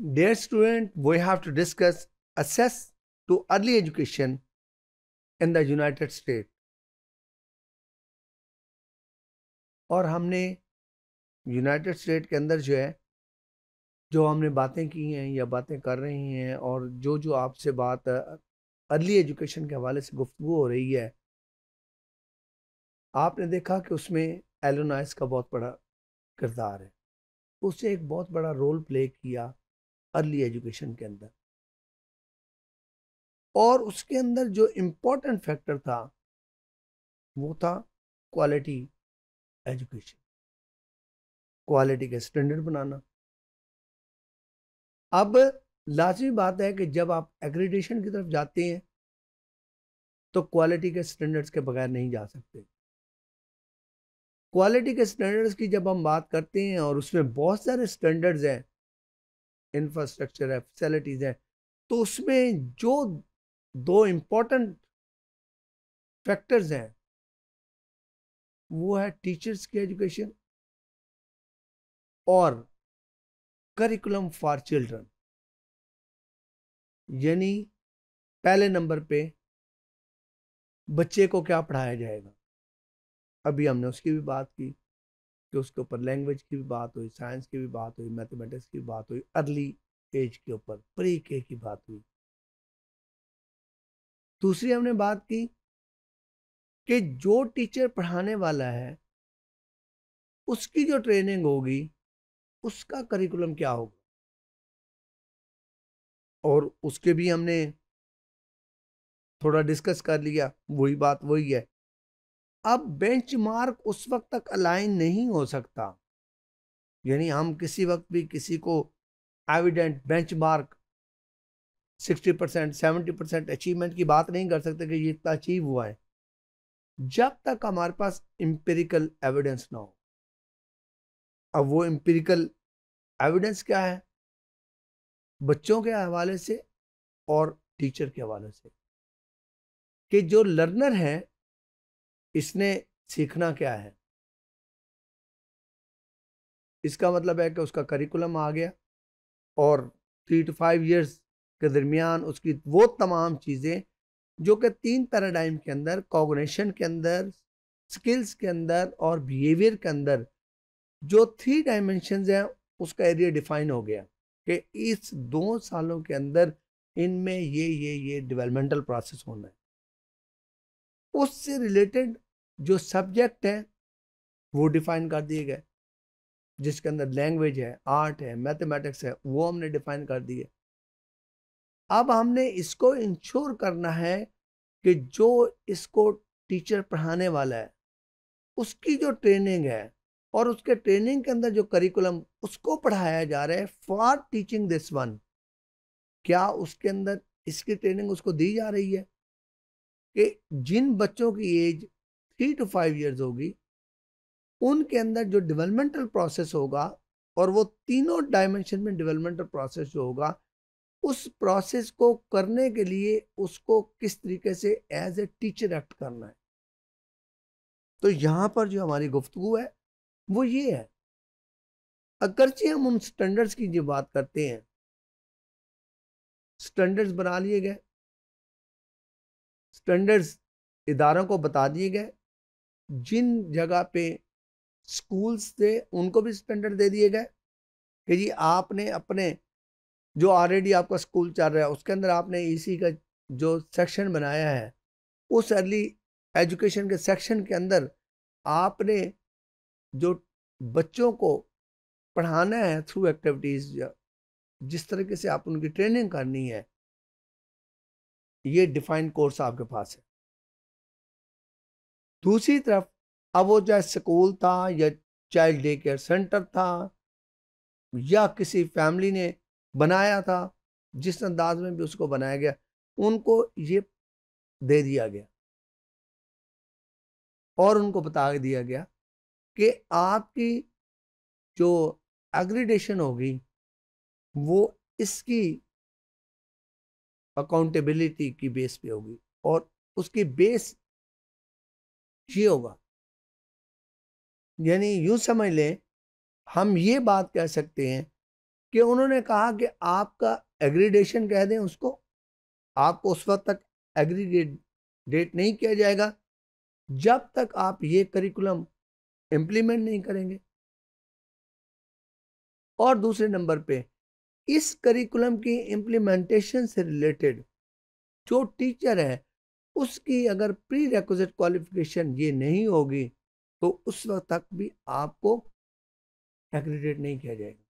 Dear student, we have to discuss access to early education in the United state और हमने United state के अंदर जो है जो हमने बातें की हैं या बातें कर रही हैं और जो जो आपसे बात अर्ली एजुकेशन के हवाले से गुफ्तु हो रही है आपने देखा कि उसमें एलोनाइस का बहुत बड़ा किरदार है उसने एक बहुत बड़ा रोल प्ले किया अर्ली एजुकेशन के अंदर और उसके अंदर जो इम्पोर्टेंट फैक्टर था वो था क्वालिटी एजुकेशन क्वालिटी का स्टैंडर्ड बनाना अब लाजमी बात है कि जब आप एग्रीडेशन की तरफ जाते हैं तो क्वालिटी के स्टैंडर्ड्स के बगैर नहीं जा सकते क्वालिटी के स्टैंडर्ड्स की जब हम बात करते हैं और उसमें बहुत सारे स्टैंडर्ड्स हैं इंफ्रास्ट्रक्चर है फैसिलिटीज़ हैं तो उसमें जो दो इम्पोर्टेंट फैक्टर्स हैं वो है टीचर्स की एजुकेशन और करिकुलम फॉर चिल्ड्रन यानी पहले नंबर पे बच्चे को क्या पढ़ाया जाएगा अभी हमने उसकी भी बात की कि उसके ऊपर लैंग्वेज की भी बात हुई साइंस की भी बात हुई मैथमेटिक्स की बात हुई अर्ली एज के ऊपर प्री के की बात हुई दूसरी हमने बात की कि जो टीचर पढ़ाने वाला है उसकी जो ट्रेनिंग होगी उसका करिकुलम क्या होगा और उसके भी हमने थोड़ा डिस्कस कर लिया वही बात वही है अब बेंचमार्क उस वक्त तक अलाइन नहीं हो सकता यानी हम किसी वक्त भी किसी को evident benchmark 60 percent seventy percent achievement की बात नहीं कर सकते कि ये इतना अचीव हुआ है जब तक हमारे पास इंपेरिकल एविडेंस ना हो अब वो एम्पेरिकल एविडेंस क्या है बच्चों के हवाले से और टीचर के हवाले से कि जो लर्नर हैं इसने सीखना क्या है इसका मतलब है कि उसका करिकुलम आ गया और थ्री टू फाइव इयर्स के दरमियान उसकी वो तमाम चीज़ें जो कि तीन पैराडाइम के अंदर कॉग्नेशन के अंदर स्किल्स के अंदर और बिहेवियर के अंदर जो थ्री डायमेंशन हैं उसका एरिया डिफाइन हो गया कि इस दो सालों के अंदर इनमें ये ये ये डेवलपमेंटल प्रोसेस होना है उससे रिलेटेड जो सब्जेक्ट है वो डिफाइन कर दिए गए जिसके अंदर लैंग्वेज है आर्ट है मैथमेटिक्स है वो हमने डिफाइन कर दिए अब हमने इसको इंश्योर करना है कि जो इसको टीचर पढ़ाने वाला है उसकी जो ट्रेनिंग है और उसके ट्रेनिंग के अंदर जो करिकुलम उसको पढ़ाया जा रहा है फॉर टीचिंग दिस वन क्या उसके अंदर इसकी ट्रेनिंग उसको दी जा रही है कि जिन बच्चों की age three two five years होगी उनके अंदर जो डेवलपमेंटल प्रोसेस होगा और वो तीनों डायमेंशन में डेवलपमेंटल प्रोसेस जो होगा उस प्रोसेस को करने के लिए उसको किस तरीके से एज ए टीचर एक्ट करना है तो यहाँ पर जो हमारी गुफ्तु है वो ये है अगरचे हम उन स्टैंडर्ड्स की जो बात करते हैं स्टैंडर्ड्स बना लिए गए स्टैंडर्ड्स इदारों को बता दिए गए जिन जगह पे स्कूल्स थे उनको भी स्टैंडर्ड दे दिए गए कि जी आपने अपने जो ऑलरेडी आपका स्कूल चल रहा है उसके अंदर आपने इसी e का जो सेक्शन बनाया है उस अर्ली एजुकेशन के सेक्शन के अंदर आपने जो बच्चों को पढ़ाना है थ्रू एक्टिविटीज़ जिस तरीके से आप उनकी ट्रेनिंग करनी है ये डिफाइंड कोर्स आपके पास है दूसरी तरफ अब वो चाहे स्कूल था या चाइल्ड डे केयर सेंटर था या किसी फैमिली ने बनाया था जिस अंदाज में भी उसको बनाया गया उनको ये दे दिया गया और उनको बता दिया गया कि आपकी जो एग्रीडेशन होगी वो इसकी अकाउंटेबिलिटी की बेस पे होगी और उसकी बेस ये होगा यानी यूं समझ लें हम ये बात कह सकते हैं कि उन्होंने कहा कि आपका एग्रीडेशन कह दें उसको आपको उस वक्त तक एग्रीडेट डेट नहीं किया जाएगा जब तक आप ये करिकुलम इम्प्लीमेंट नहीं करेंगे और दूसरे नंबर पे इस करिकुलम की इम्प्लीमेंटेशन से रिलेटेड जो टीचर है उसकी अगर प्री रिक्विजिट क्वालिफिकेशन ये नहीं होगी तो उस वक्त तक भी आपको एग्रीडेट नहीं किया जाएगा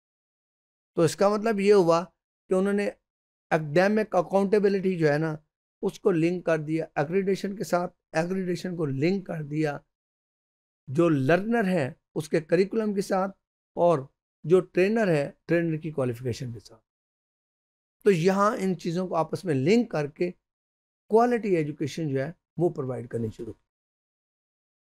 तो इसका मतलब ये हुआ कि उन्होंने एकेडमिक अकाउंटेबिलिटी जो है ना उसको लिंक कर दिया एग्रीडेशन के साथ एग्रीडेशन को लिंक कर दिया जो लर्नर है उसके करिकुलम के साथ और जो ट्रेनर है ट्रेनर की क्वालिफिकेशन के साथ तो यहाँ इन चीज़ों को आपस में लिंक करके क्वालिटी एजुकेशन जो है वो प्रोवाइड करनी शुरू